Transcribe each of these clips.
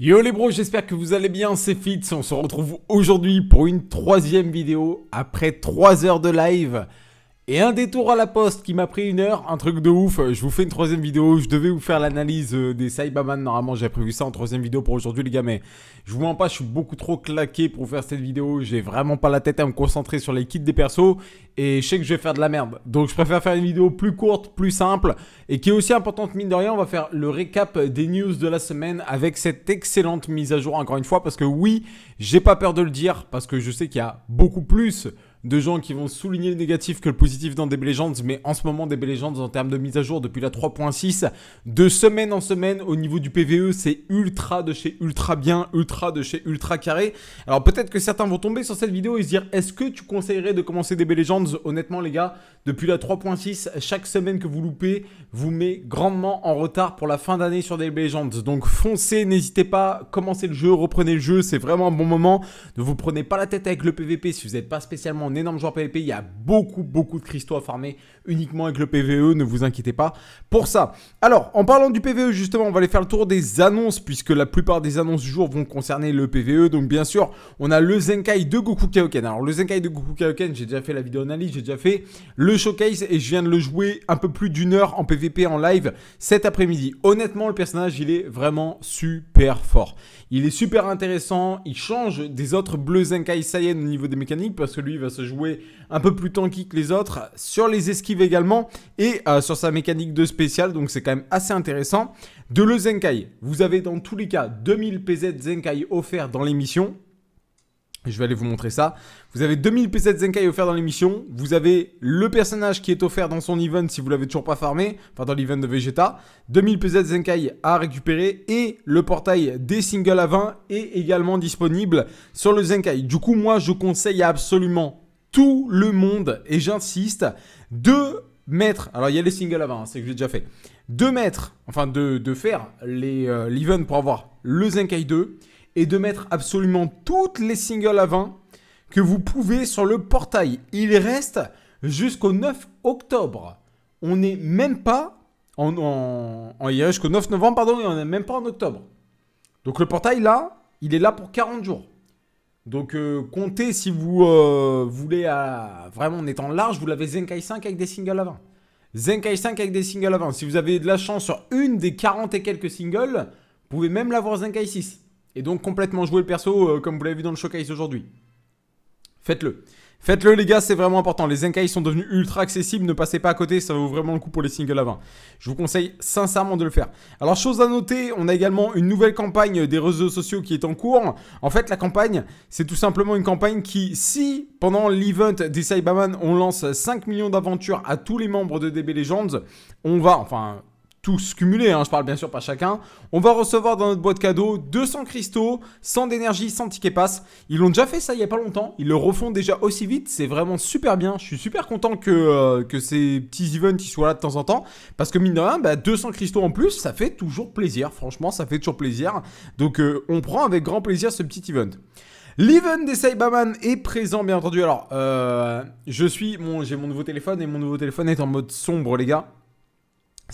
Yo les bros, j'espère que vous allez bien, c'est Fitz, on se retrouve aujourd'hui pour une troisième vidéo après 3 heures de live. Et un détour à la poste qui m'a pris une heure, un truc de ouf. Je vous fais une troisième vidéo. Je devais vous faire l'analyse euh, des Cyberman. Normalement, j'avais prévu ça en troisième vidéo pour aujourd'hui, les gars. Mais je vous mens pas, je suis beaucoup trop claqué pour faire cette vidéo. J'ai vraiment pas la tête à me concentrer sur les kits des persos. Et je sais que je vais faire de la merde. Donc, je préfère faire une vidéo plus courte, plus simple. Et qui est aussi importante, mine de rien. On va faire le récap des news de la semaine avec cette excellente mise à jour, encore une fois. Parce que oui, j'ai pas peur de le dire. Parce que je sais qu'il y a beaucoup plus de gens qui vont souligner le négatif que le positif dans DB Legends, mais en ce moment, DB Legends, en termes de mise à jour depuis la 3.6, de semaine en semaine, au niveau du PVE, c'est ultra de chez ultra bien, ultra de chez ultra carré. Alors peut-être que certains vont tomber sur cette vidéo et se dire, est-ce que tu conseillerais de commencer DB Legends Honnêtement, les gars, depuis la 3.6, chaque semaine que vous loupez vous met grandement en retard pour la fin d'année sur DB Legends. Donc foncez, n'hésitez pas, commencez le jeu, reprenez le jeu, c'est vraiment un bon moment. Ne vous prenez pas la tête avec le PVP si vous n'êtes pas spécialement énorme joueur PVP. Il y a beaucoup, beaucoup de cristaux à farmer uniquement avec le PVE. Ne vous inquiétez pas pour ça. Alors, en parlant du PVE, justement, on va aller faire le tour des annonces puisque la plupart des annonces du jour vont concerner le PVE. Donc, bien sûr, on a le Zenkai de Goku Kaoken Alors, le Zenkai de Goku Kaoken j'ai déjà fait la vidéo analyse, j'ai déjà fait le showcase et je viens de le jouer un peu plus d'une heure en PVP en live cet après-midi. Honnêtement, le personnage, il est vraiment super fort. Il est super intéressant. Il change des autres bleus Zenkai Saiyan au niveau des mécaniques parce que lui, il va se jouer un peu plus tanky que les autres, sur les esquives également et euh, sur sa mécanique de spécial. Donc c'est quand même assez intéressant. De le Zenkai, vous avez dans tous les cas 2000 PZ Zenkai offerts dans l'émission. Je vais aller vous montrer ça. Vous avez 2000 PZ Zenkai offerts dans l'émission. Vous avez le personnage qui est offert dans son event si vous l'avez toujours pas farmé, enfin dans l'event de Vegeta. 2000 PZ Zenkai à récupérer et le portail des singles à 20 est également disponible sur le Zenkai. Du coup, moi, je conseille absolument tout le monde, et j'insiste, de mettre… alors il y a les singles avant, hein, c'est que j'ai déjà fait, De mettre… enfin de, faire les euh, pour avoir le Zenkai 2, et de mettre absolument toutes les singles à que vous pouvez sur le portail. Il reste jusqu'au 9 octobre. On n'est même pas en, en, jusqu'au 9 novembre pardon et on n'est même pas en octobre. Donc le portail là, il est là pour 40 jours. Donc euh, comptez si vous euh, voulez vraiment en étant large, vous l'avez Zenkai 5 avec des singles avant. Zenkai 5 avec des singles avant. Si vous avez de la chance sur une des 40 et quelques singles, vous pouvez même l'avoir Zenkai 6. Et donc complètement jouer le perso euh, comme vous l'avez vu dans le showcase aujourd'hui. Faites-le. Faites-le les gars, c'est vraiment important. Les ils sont devenus ultra accessibles, ne passez pas à côté, ça vaut vraiment le coup pour les singles à 20. Je vous conseille sincèrement de le faire. Alors chose à noter, on a également une nouvelle campagne des réseaux sociaux qui est en cours. En fait, la campagne, c'est tout simplement une campagne qui, si pendant l'event des Cybermen, on lance 5 millions d'aventures à tous les membres de DB Legends, on va, enfin tous cumulés, hein, je parle bien sûr pas chacun, on va recevoir dans notre boîte cadeau 200 cristaux, 100 d'énergie, 100 tickets pass. Ils l'ont déjà fait ça il y a pas longtemps, ils le refont déjà aussi vite, c'est vraiment super bien. Je suis super content que, euh, que ces petits events soient là de temps en temps, parce que mine de rien, 200 bah, cristaux en plus, ça fait toujours plaisir, franchement, ça fait toujours plaisir. Donc euh, on prend avec grand plaisir ce petit event. L'event des Cyberman est présent, bien entendu. Alors, euh, je suis, mon, j'ai mon nouveau téléphone et mon nouveau téléphone est en mode sombre, les gars.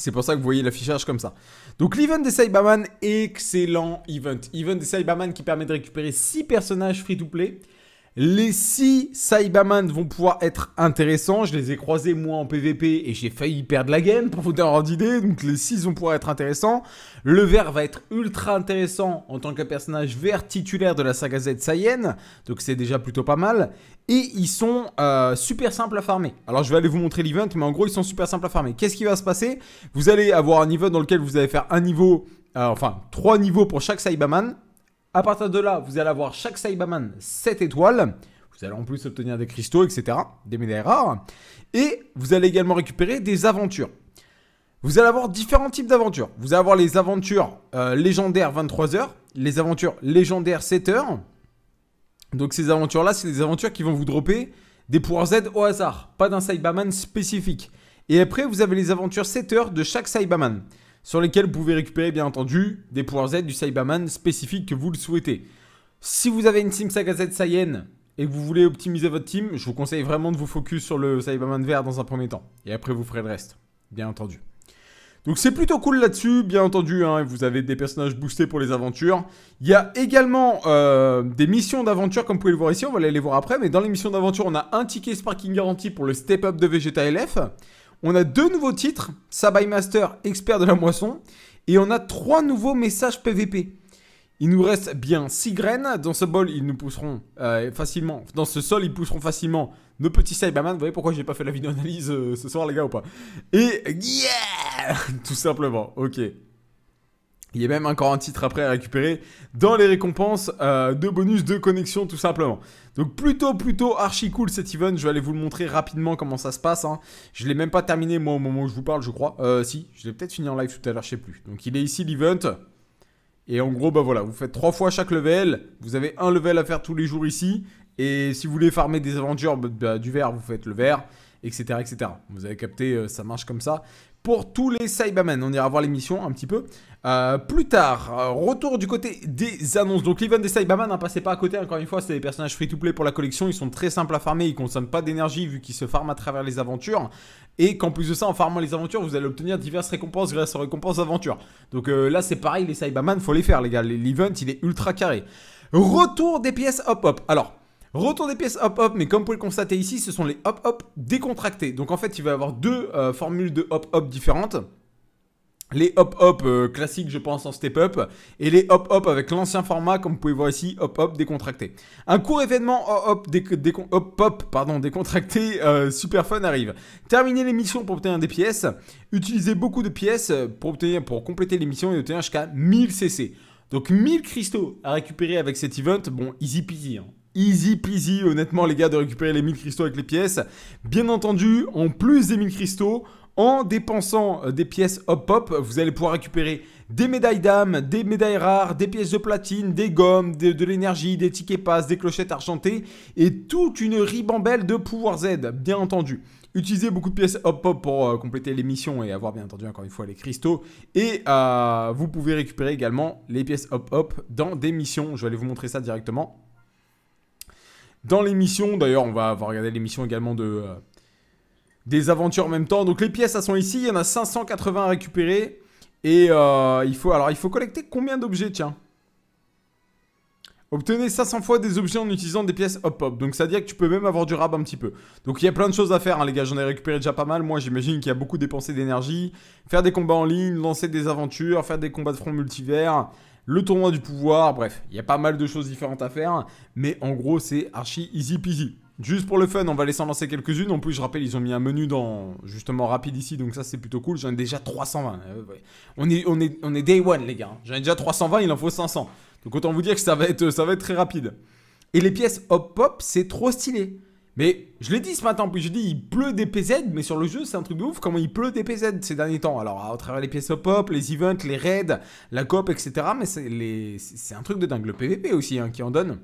C'est pour ça que vous voyez l'affichage comme ça. Donc l'event des Cyberman, excellent event. Event des Cyberman qui permet de récupérer 6 personnages free-to-play. Les 6 Saibaman vont pouvoir être intéressants. Je les ai croisés moi en PVP et j'ai failli perdre la game pour vous donner un ordre d'idée. Donc les 6 vont pouvoir être intéressants. Le vert va être ultra intéressant en tant que personnage vert titulaire de la saga Z Saiyan. Donc c'est déjà plutôt pas mal. Et ils sont euh, super simples à farmer. Alors je vais aller vous montrer l'event, mais en gros ils sont super simples à farmer. Qu'est-ce qui va se passer Vous allez avoir un event dans lequel vous allez faire un niveau, euh, enfin trois niveaux pour chaque Cyberman. À partir de là, vous allez avoir chaque Cyberman 7 étoiles. Vous allez en plus obtenir des cristaux, etc. Des médailles rares. Et vous allez également récupérer des aventures. Vous allez avoir différents types d'aventures. Vous allez avoir les aventures euh, légendaires 23 heures, les aventures légendaires 7 heures. Donc ces aventures-là, c'est des aventures qui vont vous dropper des pouvoirs Z au hasard, pas d'un Cyberman spécifique. Et après, vous avez les aventures 7 heures de chaque Cyberman sur lesquels vous pouvez récupérer bien entendu des pouvoirs Z du Cyberman spécifique que vous le souhaitez. Si vous avez une Team Saga Z Saiyan et que vous voulez optimiser votre team, je vous conseille vraiment de vous focus sur le Cyberman vert dans un premier temps. Et après vous ferez le reste, bien entendu. Donc c'est plutôt cool là-dessus, bien entendu, hein, vous avez des personnages boostés pour les aventures. Il y a également euh, des missions d'aventure, comme vous pouvez le voir ici, on va aller les voir après, mais dans les missions d'aventure, on a un ticket Sparking Guarantee pour le Step Up de Vegeta LF. On a deux nouveaux titres, Sabai Master, expert de la moisson, et on a trois nouveaux messages PVP. Il nous reste bien six graines. Dans ce bol, ils nous pousseront euh, facilement. Dans ce sol, ils pousseront facilement nos petits Cyberman. Vous voyez pourquoi j'ai pas fait la vidéo analyse euh, ce soir, les gars, ou pas Et yeah Tout simplement. Ok. Il y a même encore un titre après à récupérer dans les récompenses euh, de bonus de connexion tout simplement. Donc plutôt plutôt archi cool cet event, je vais aller vous le montrer rapidement comment ça se passe. Je hein. Je l'ai même pas terminé moi au moment où je vous parle je crois. Euh, si, je l'ai peut-être fini en live tout à l'heure, je sais plus. Donc il est ici l'event. Et en gros bah voilà, vous faites trois fois chaque level, vous avez un level à faire tous les jours ici. Et si vous voulez farmer des aventures bah, du vert vous faites le vert, etc., etc. Vous avez capté, euh, ça marche comme ça pour tous les Cybermen. On ira voir l'émission un petit peu. Euh, plus tard, euh, retour du côté des annonces. Donc l'event des Cybermen, n'a hein, passez pas à côté, encore une fois, c'est des personnages free-to-play pour la collection, ils sont très simples à farmer, ils consomment pas d'énergie vu qu'ils se farment à travers les aventures, et qu'en plus de ça, en farmant les aventures, vous allez obtenir diverses récompenses grâce aux récompenses aventures. Donc euh, là c'est pareil, les Cybermen, faut les faire les gars, l'event il est ultra carré. Retour des pièces hop-hop. Alors, Retour des pièces hop hop, mais comme vous pouvez le constater ici, ce sont les hop hop décontractés. Donc en fait, il va y avoir deux euh, formules de hop hop différentes. Les hop hop euh, classiques, je pense, en step up, et les hop hop avec l'ancien format, comme vous pouvez voir ici, hop hop décontracté. Un court événement oh, hop hop, hop, hop pardon, décontracté, euh, super fun arrive. terminer les missions pour obtenir des pièces. utiliser beaucoup de pièces pour, pour compléter les missions et obtenir jusqu'à 1000 CC. Donc 1000 cristaux à récupérer avec cet event, bon, easy peasy. Hein. Easy peasy, honnêtement, les gars, de récupérer les 1000 cristaux avec les pièces. Bien entendu, en plus des 1000 cristaux, en dépensant euh, des pièces hop-hop, vous allez pouvoir récupérer des médailles d'âme, des médailles rares, des pièces de platine, des gommes, de, l'énergie, des tickets pass, des clochettes argentées et toute une ribambelle de pouvoir Z, bien entendu. Utilisez beaucoup de pièces hop-hop pour euh, compléter les missions et avoir bien entendu encore une fois les cristaux. Et euh, vous pouvez récupérer également les pièces hop-hop dans des missions. Je vais aller vous montrer ça directement dans l'émission. D'ailleurs, on va, avoir regarder l'émission également de, euh, des aventures en même temps. Donc les pièces, elles sont ici. Il y en a 580 à récupérer. Et euh, il faut, alors, il faut collecter combien d'objets, tiens Obtenez 500 fois des objets en utilisant des pièces hop-hop. Donc ça veut dire que tu peux même avoir du rab un petit peu. Donc il y a plein de choses à faire, hein, les gars. J'en ai récupéré déjà pas mal. Moi, j'imagine qu'il y a beaucoup dépensé d'énergie. Faire des combats en ligne, lancer des aventures, faire des combats de front multivers, le tournoi du pouvoir, bref, il y a pas mal de choses différentes à faire, mais en gros c'est archi easy peasy. Juste pour le fun, on va laisser en lancer quelques-unes. En plus, je rappelle, ils ont mis un menu dans justement rapide ici, donc ça c'est plutôt cool. J'en ai déjà 320. Euh, on est, on est, on est day one les gars. J'en ai déjà 320, il en faut 500. Donc autant vous dire que ça va être, ça va être très rapide. Et les pièces hop hop, c'est trop stylé. Mais je l'ai dit ce matin, puis je dis il pleut des PZ, mais sur le jeu c'est un truc de ouf comment il pleut des PZ ces derniers temps. Alors à travers les pièces pop, les events, les raids, la coop, etc. Mais c'est un truc de dingue. Le PVP aussi hein, qui en donne.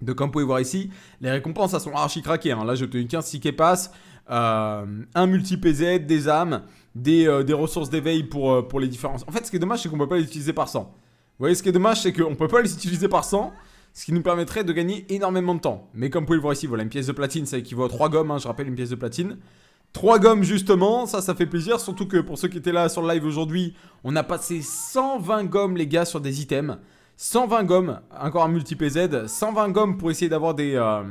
Donc comme vous pouvez voir ici, les récompenses elles sont archi craquées. Hein. Là j'ai obtenu 15 tickets pass, euh, un multi PZ, des âmes, des, euh, des ressources d'éveil pour, euh, pour les différences. En fait ce qui est dommage c'est qu'on peut pas les utiliser par 100. Vous voyez ce qui est dommage c'est qu'on peut pas les utiliser par 100 ce qui nous permettrait de gagner énormément de temps. Mais comme vous pouvez le voir ici, voilà, une pièce de platine, ça équivaut à 3 gommes, hein, je rappelle, une pièce de platine. 3 gommes justement, ça, ça fait plaisir, surtout que pour ceux qui étaient là sur le live aujourd'hui, on a passé 120 gommes les gars sur des items. 120 gommes, encore un multi PZ, 120 gommes pour essayer d'avoir des, euh,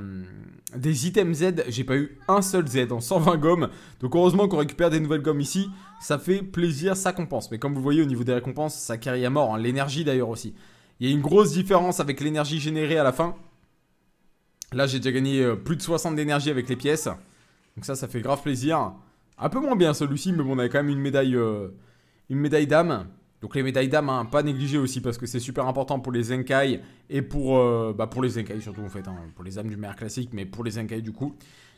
des items Z. J'ai pas eu un seul Z en 120 gommes. Donc heureusement qu'on récupère des nouvelles gommes ici. Ça fait plaisir, ça compense. Mais comme vous voyez au niveau des récompenses, ça carry à mort. Hein. L'énergie d'ailleurs aussi. Il y a une grosse différence avec l'énergie générée à la fin. Là, j'ai déjà gagné euh, plus de 60 d'énergie avec les pièces. Donc ça, ça fait grave plaisir. Un peu moins bien celui-ci, mais bon, on avait quand même une médaille, euh, une médaille d'âme. Donc les médailles d'âme, hein, pas négligé aussi, parce que c'est super important pour les Zenkai et pour, euh, bah, pour les Zenkai surtout en fait, hein, pour les âmes du maire classique, mais pour les Zenkai du coup.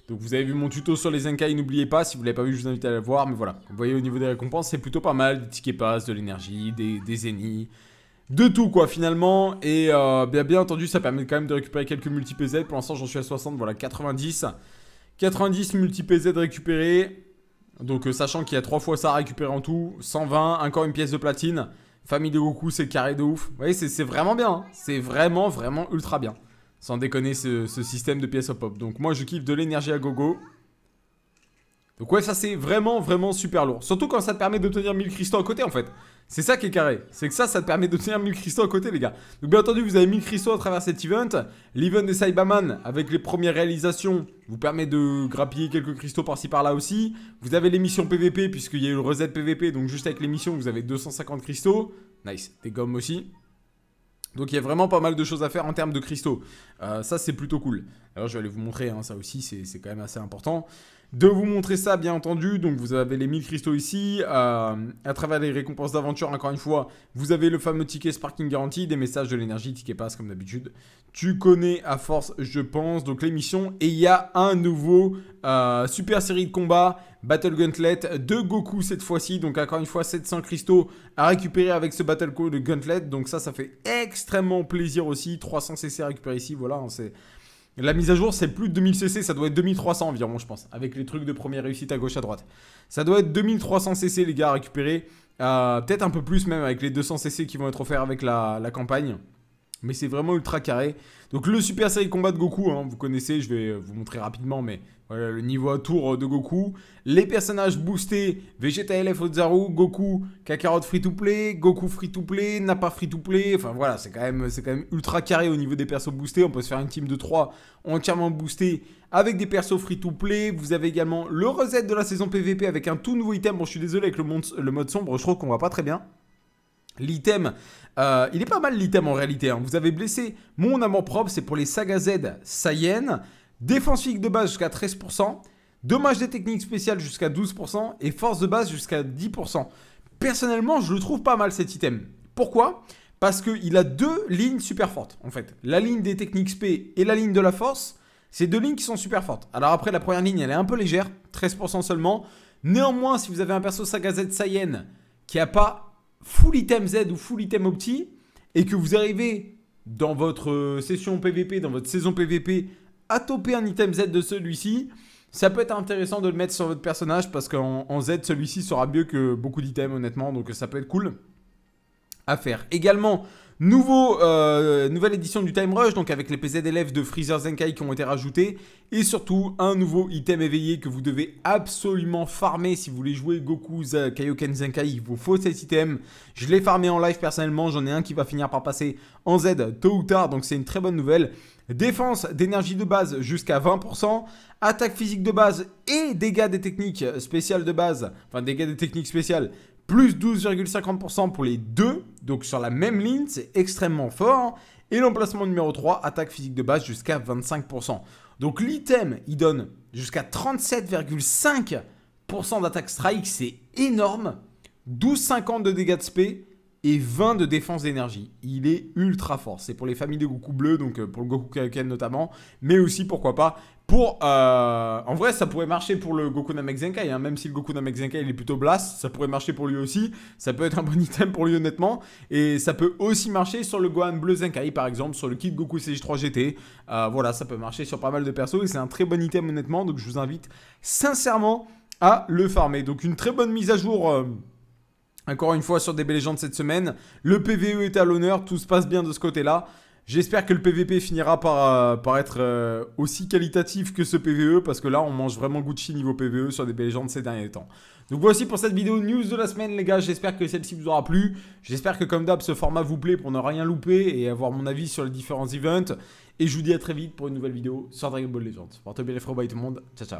Donc vous avez vu mon tuto sur les Zenkai, n'oubliez pas, si vous ne l'avez pas vu, je vous invite à le voir, mais voilà. Vous voyez au niveau des récompenses, c'est plutôt pas mal, des tickets pass, de l'énergie, des, des de tout quoi finalement et euh, bien, bien entendu ça permet quand même de récupérer quelques multi PZ pour l'instant j'en suis à 60 voilà 90 90 multi PZ récupérés donc euh, sachant qu'il y a 3 fois ça à récupérer en tout 120 encore une pièce de platine famille de Goku c'est carré de ouf vous voyez c'est vraiment bien hein. c'est vraiment vraiment ultra bien sans déconner ce, système de pièces hop donc moi je kiffe de l'énergie à gogo donc ouais, ça c'est vraiment, vraiment super lourd. Surtout quand ça te permet d'obtenir 1000 cristaux à côté en fait. C'est ça qui est carré. C'est que ça, ça te permet d'obtenir 1000 cristaux à côté les gars. Donc bien entendu, vous avez 1000 cristaux à travers cet event. L'event des Cyberman, avec les premières réalisations, vous permet de grappiller quelques cristaux par-ci par-là aussi. Vous avez les missions PVP, puisqu'il y a eu le reset PVP. Donc juste avec les missions, vous avez 250 cristaux. Nice, des gommes aussi. Donc il y a vraiment pas mal de choses à faire en termes de cristaux. Euh, ça c'est plutôt cool. Alors je vais aller vous montrer hein. ça aussi, c'est quand même assez important de vous montrer ça, bien entendu. Donc, vous avez les 1000 cristaux ici. Euh, à travers les récompenses d'aventure, encore une fois, vous avez le fameux ticket Sparking Guarantee, des messages de l'énergie, ticket passe, comme d'habitude. Tu connais à force, je pense. Donc, les missions. Et il y a un nouveau euh, super série de combat Battle Gauntlet de Goku cette fois-ci. Donc, encore une fois, 700 cristaux à récupérer avec ce Battle Gauntlet. Donc, ça, ça fait extrêmement plaisir aussi. 300 CC à récupérer ici. Voilà, hein, c'est la mise à jour, c'est plus de 2000 cc, ça doit être 2300 environ, je pense, avec les trucs de première réussite à gauche, à droite. Ça doit être 2300 cc, les gars, à récupérer. Euh, peut-être un peu plus même avec les 200 cc qui vont être offerts avec la campagne. Mais c'est vraiment ultra carré. Donc le Super série Combat de Goku, hein, vous connaissez, je vais euh, vous montrer rapidement, mais voilà le niveau à tour euh, de Goku. Les personnages boostés, Vegeta LF Ozaru, Goku, Kakarot Free to Play, Goku Free to Play, Nappa Free to Play. Enfin voilà, c'est quand, même, quand même ultra carré au niveau des persos boostés. On peut se faire une team de 3 entièrement boostée avec des persos free to play. Vous avez également le reset de la saison PVP avec un tout nouveau item. Bon, je suis désolé avec le, le mode sombre, je trouve qu'on va pas très bien. L'item, euh, il est pas mal l'item en réalité. Hein. Vous avez blessé mon amour-propre, c'est pour les Saga Z Saiyan. Défense physique de base jusqu'à 13%. Dommage des techniques spéciales jusqu'à 12%. Et force de base jusqu'à 10%. Personnellement, je le trouve pas mal cet item. Pourquoi Parce qu'il a deux lignes super fortes en fait. La ligne des techniques SP et la ligne de la force. C'est deux lignes qui sont super fortes. Alors après, la première ligne, elle est un peu légère, 13% seulement. Néanmoins, si vous avez un perso Saga Z Saiyan qui a pas full item Z ou full item opti et que vous arrivez dans votre session PVP, dans votre saison PVP, à toper un item Z de celui-ci, ça peut être intéressant de le mettre sur votre personnage parce qu'en Z, celui-ci sera mieux que beaucoup d'items honnêtement, donc ça peut être cool faire. Également, nouveau, euh, nouvelle édition du Time Rush, donc avec les élèves de Freezer Zenkai qui ont été rajoutés, et surtout un nouveau item éveillé que vous devez absolument farmer si vous voulez jouer Goku Kaioken Zenkai, il vous faut cet item. Je l'ai farmé en live personnellement, j'en ai un qui va finir par passer en Z tôt ou tard, donc c'est une très bonne nouvelle. Défense d'énergie de base jusqu'à 20%, attaque physique de base et dégâts des techniques spéciales de base, enfin dégâts des techniques spéciales plus 12,50% pour les deux, donc sur la même ligne, c'est extrêmement fort. Hein. Et l'emplacement numéro 3, attaque physique de base jusqu'à 25%. Donc l'item, il donne jusqu'à 37,5% d'attaque strike, c'est énorme. 12,50 de dégâts de spé, et 20 de défense d'énergie. Il est ultra fort. C'est pour les familles de Goku bleu, donc euh, pour le Goku Kaioken notamment, mais aussi pourquoi pas pour. Euh, en vrai, ça pourrait marcher pour le Goku Namek Zenkai, hein. même si le Goku Namek Zenkai il est plutôt blast, ça pourrait marcher pour lui aussi. Ça peut être un bon item pour lui honnêtement, et ça peut aussi marcher sur le Gohan bleu Zenkai par exemple, sur le kit Goku CG3 GT. Euh, voilà, ça peut marcher sur pas mal de persos et c'est un très bon item honnêtement, donc je vous invite sincèrement à le farmer. Donc une très bonne mise à jour. Encore une fois sur des légendes cette semaine. Le PVE est à l'honneur, tout se passe bien de ce côté-là. J'espère que le PVP finira par, euh, être euh, aussi qualitatif que ce PVE parce que là on mange vraiment Gucci niveau PVE sur des belles légendes ces derniers temps. Donc voici pour cette vidéo news de la semaine les gars, j'espère que celle-ci vous aura plu. J'espère que comme d'hab ce format vous plaît pour ne rien louper et avoir mon avis sur les différents events. Et je vous dis à très vite pour une nouvelle vidéo sur Dragon Ball Legends. Portez bien les frères, bye tout le monde, ciao ciao